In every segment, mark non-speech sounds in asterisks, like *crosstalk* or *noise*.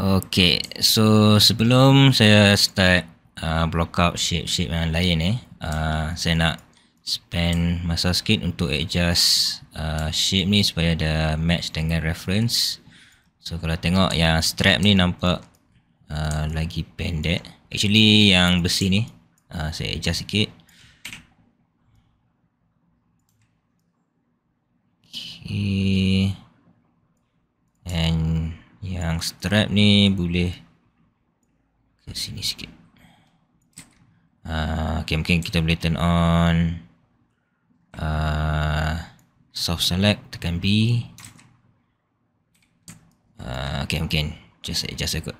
Okay, so sebelum saya start uh, block out shape-shape yang lain eh, uh, saya nak spend masa sikit untuk adjust uh, shape ni supaya dia match dengan reference. So kalau tengok yang strap ni nampak uh, lagi pendek. Actually yang besi ni uh, saya adjust sikit. Okay. yang strap ni boleh ke sini sikit uh, ok mungkin kita boleh turn on uh, soft select tekan B uh, ok mungkin just adjust aku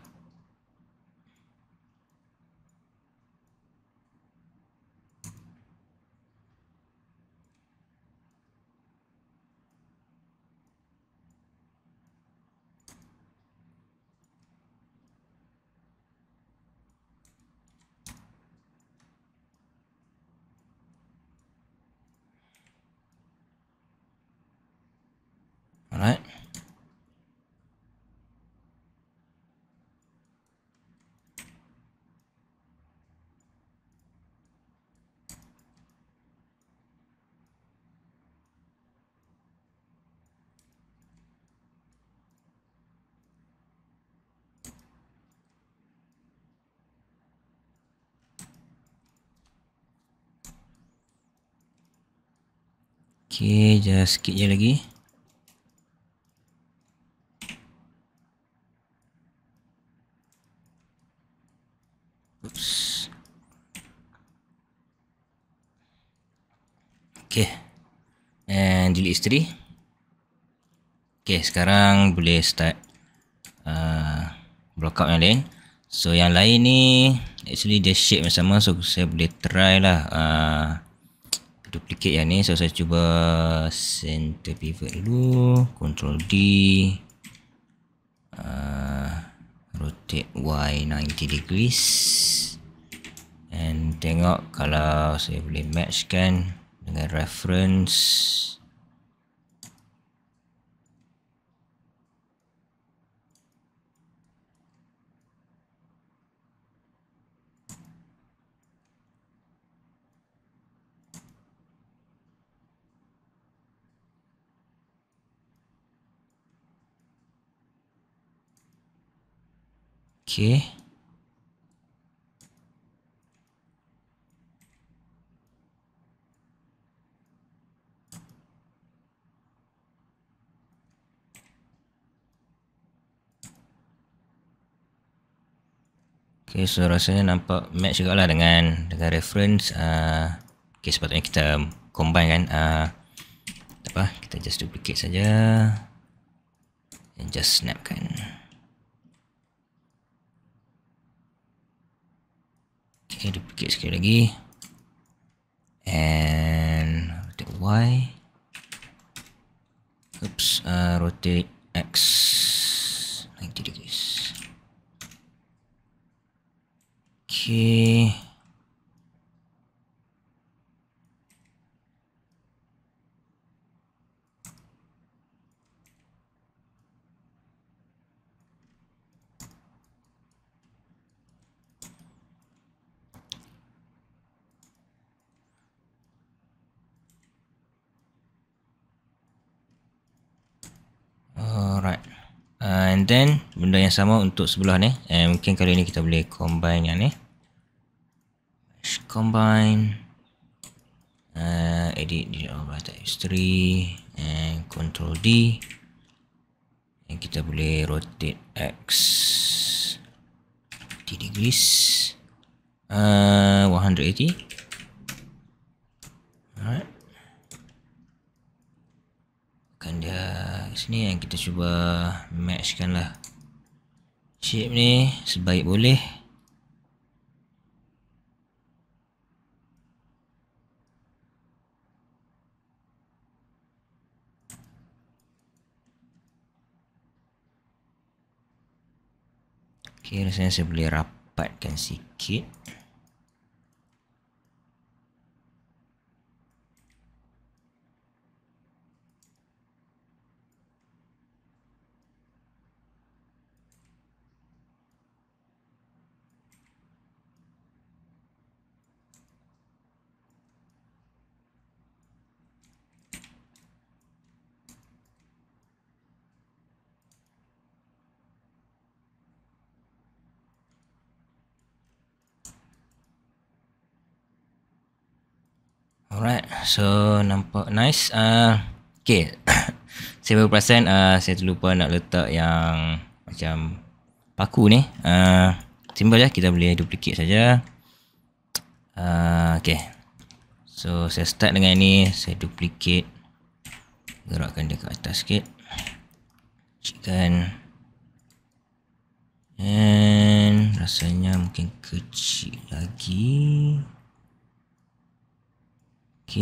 Okey, jangan sikit je lagi. Oops. Okey. And delete history. Okey, sekarang boleh start a uh, block out yang lain. So yang lain ni actually dia shape yang sama so saya boleh try lah uh, duplicate yang ni so saya cuba center pivot dulu control D uh, rotate Y 90 degrees and tengok kalau saya boleh match kan dengan reference Okay. Okay, so rasanya nampak match juga lah dengan dengan reference. Uh, okay, sepatutnya kita combine kan. Uh, apa? Kita just duplicate saja. And just snap kan. Okay, duplicate sekali lagi. And rotate Y. Oops, uh, rotate X 90 degrees. Okay. and then benda yang sama untuk sebelah ni and mungkin kali ni kita boleh combine yang ni combine uh, edit di arah history and control D and kita boleh rotate X 30 degrees uh, 180 alright sini yang kita cuba matchkan lah shape ni sebaik boleh ok rasanya saya boleh rapatkan sikit Alright, so nampak nice. Ah, uh, okay. *coughs* saya baru perasan uh, saya terlupa nak letak yang macam paku ni. Ah, uh, simple je, kita boleh duplicate saja. uh, okay. So saya start dengan ni, saya duplicate gerakkan dia ke atas sikit. Cekkan Dan rasanya mungkin kecil lagi ok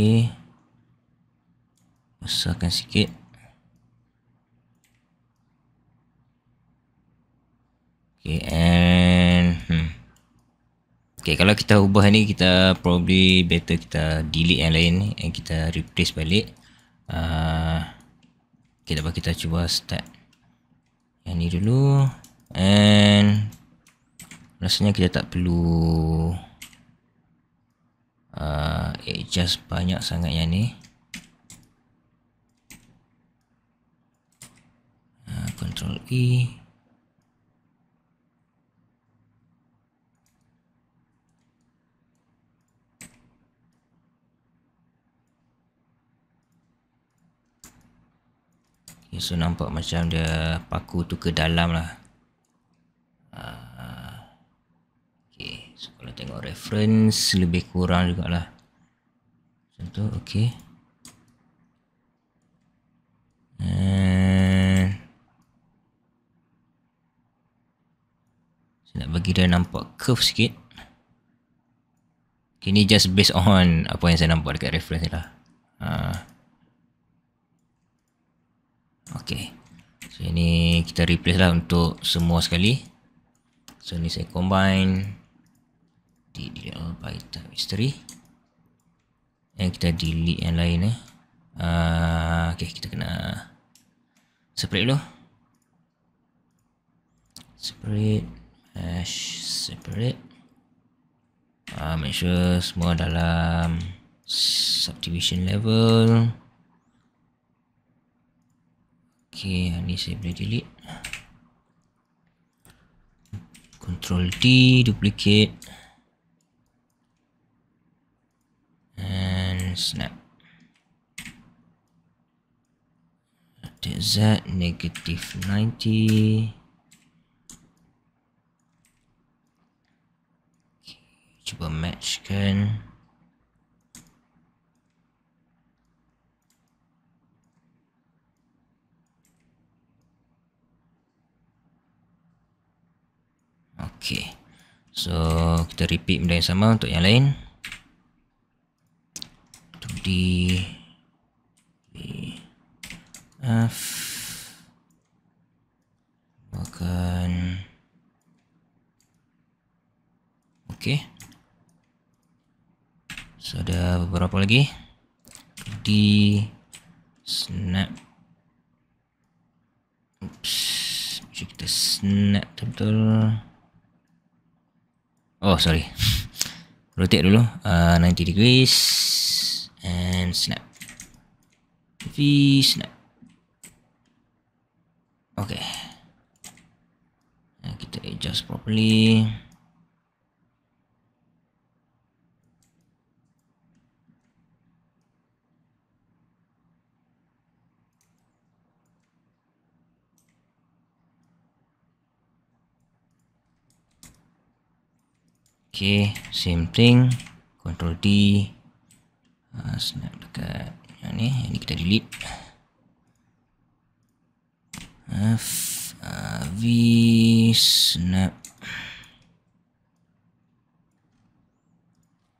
besarkan sikit ok and hmm. ok kalau kita ubah ni kita probably better kita delete yang lain ni and kita replace balik uh, ah, ok dapat kita cuba start yang ni dulu and rasanya kita tak perlu uh, Okay, just banyak sangat yang ni. Ha, control E. Okay, so nampak macam dia paku tu ke dalam lah. Ah, okay, so kalau tengok reference lebih kurang jugalah tu okey hmm. nak bagi dia nampak curve sikit okay, just based on apa yang saya nampak dekat reference ni lah uh. okey so ini kita replace lah untuk semua sekali so ni saya combine di dia oh, by time history Eh kita delete yang lain eh. Uh, okay kita kena separate dulu. Separate, mesh, separate. Uh, make sure semua dalam subdivision level. Okay, ini saya boleh delete. Control D, duplicate. snap. Z negative 90. Cuba matchkan. Okay. So, kita repeat benda yang sama untuk yang lain. D B F akan okey so ada beberapa lagi D snap oops kita snap betul, oh sorry *laughs* rotate dulu uh, 90 degrees and snap. V snap. Okay. Nah, kita adjust properly. okay, same thing. Control D. uh, snap dekat yang ni yang ni kita delete ha, F uh, V snap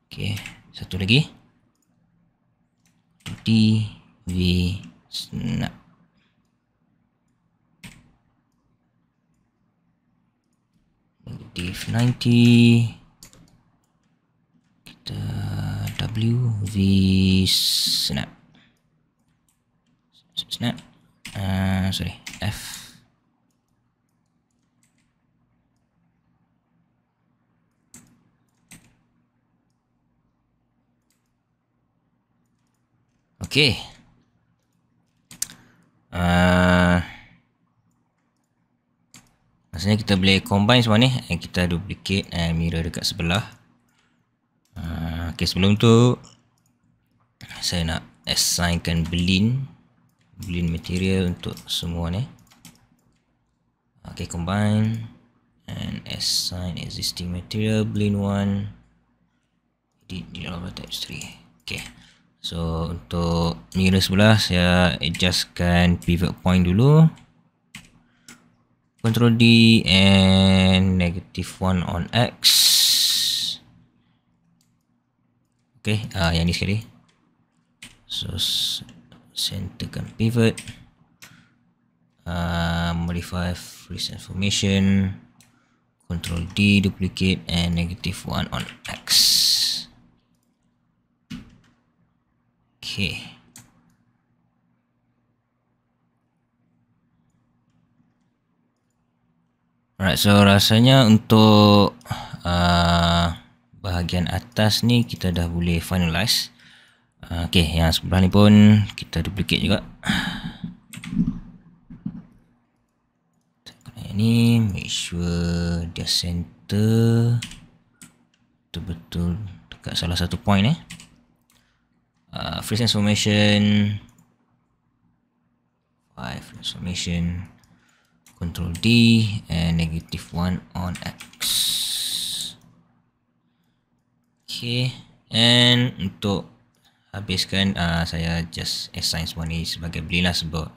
ok satu lagi D V snap D 90 kita W V snap snap uh, sorry F okay uh, maksudnya kita boleh combine semua ni and eh, kita duplicate and eh, mirror dekat sebelah okay, sebelum tu saya nak assignkan blend blend material untuk semua ni okay combine and assign existing material blend one. edit di dalam text 3 okay so untuk mirror sebelah saya adjustkan pivot point dulu control D and negative one on X Okay, uh, yang ini sekali. So, centerkan pivot. Uh, modify recent information, Control D, duplicate and negative one on X. Okay. Alright, so rasanya untuk bahagian atas ni kita dah boleh finalize ah, ok yang sebelah ni pun kita duplicate juga ni make sure dia center betul-betul dekat salah satu point eh uh, ah, freeze transformation five transformation control D and negative 1 on X Okay, and untuk habiskan uh, saya just assign semua ni sebagai belilah sebab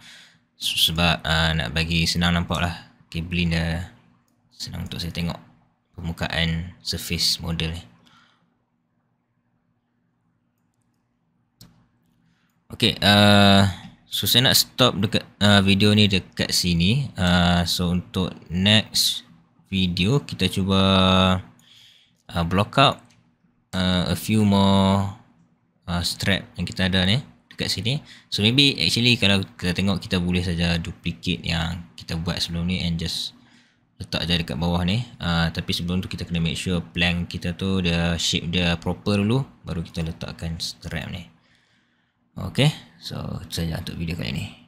sebab uh, nak bagi senang nampak lah okay, beli dah senang untuk saya tengok permukaan surface model ni ok uh, so saya nak stop dekat uh, video ni dekat sini uh, so untuk next video kita cuba uh, block out uh, a few more uh, strap yang kita ada ni dekat sini so maybe actually kalau kita tengok kita boleh saja duplicate yang kita buat sebelum ni and just letak je dekat bawah ni uh, tapi sebelum tu kita kena make sure plank kita tu dia shape dia proper dulu baru kita letakkan strap ni Okay, so itu saja untuk video kali ini.